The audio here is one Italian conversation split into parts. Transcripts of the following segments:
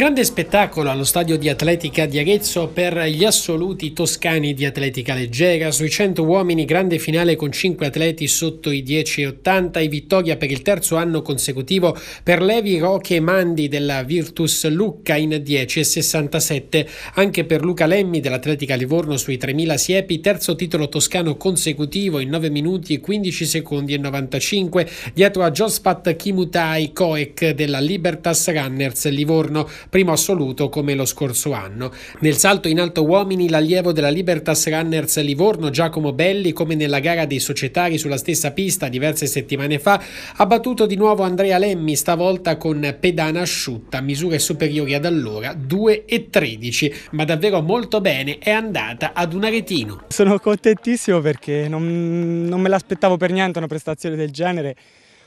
Grande spettacolo allo stadio di Atletica di Arezzo per gli assoluti toscani di atletica leggera. Sui 100 uomini, grande finale con 5 atleti sotto i 10,80 e vittoria per il terzo anno consecutivo per Levi Roche Mandi della Virtus Lucca in 10,67. Anche per Luca Lemmi dell'Atletica Livorno sui 3.000 siepi, terzo titolo toscano consecutivo in 9 minuti e 15 secondi e 95, dietro a Jospat Kimutai Koek della Libertas Runners Livorno primo assoluto come lo scorso anno. Nel salto in alto uomini l'allievo della Libertas Runners Livorno Giacomo Belli, come nella gara dei societari sulla stessa pista diverse settimane fa, ha battuto di nuovo Andrea Lemmi, stavolta con pedana asciutta, misure superiori ad allora 2,13, ma davvero molto bene è andata ad un aretino. Sono contentissimo perché non, non me l'aspettavo per niente una prestazione del genere.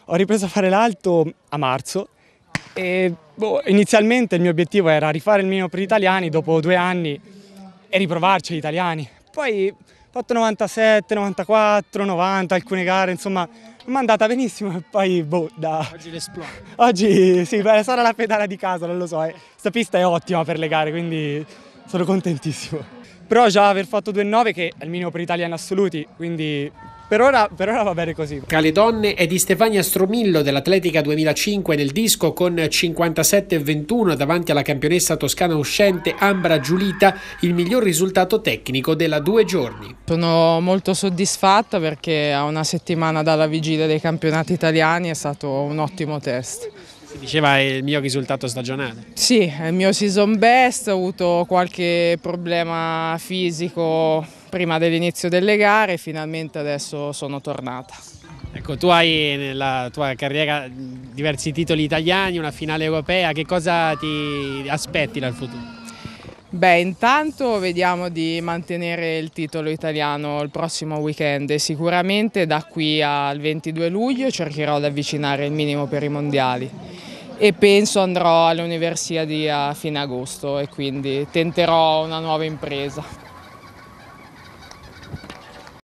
Ho ripreso a fare l'alto a marzo e, boh, inizialmente il mio obiettivo era rifare il minimo per gli italiani dopo due anni e riprovarci gli italiani. Poi ho fatto 97, 94, 90, alcune gare, insomma, mi è andata benissimo e poi boh, da... Oggi l'esploro. Oggi sì, sarà la pedala di casa, non lo so. Questa eh. pista è ottima per le gare, quindi sono contentissimo. Però già aver fatto 2-9 che è il minimo per gli italiani assoluti, quindi per ora, per ora va bene così. Tra le donne è di Stefania Stromillo dell'Atletica 2005 nel disco con 57-21 davanti alla campionessa toscana uscente Ambra Giulita, il miglior risultato tecnico della due giorni. Sono molto soddisfatta perché a una settimana dalla vigilia dei campionati italiani è stato un ottimo test. Si diceva è il mio risultato stagionale. Sì, è il mio season best, ho avuto qualche problema fisico prima dell'inizio delle gare e finalmente adesso sono tornata. Ecco, tu hai nella tua carriera diversi titoli italiani, una finale europea, che cosa ti aspetti dal futuro? Beh, intanto vediamo di mantenere il titolo italiano il prossimo weekend e sicuramente da qui al 22 luglio cercherò di avvicinare il minimo per i mondiali e penso andrò all'università Universiadi a fine agosto e quindi tenterò una nuova impresa.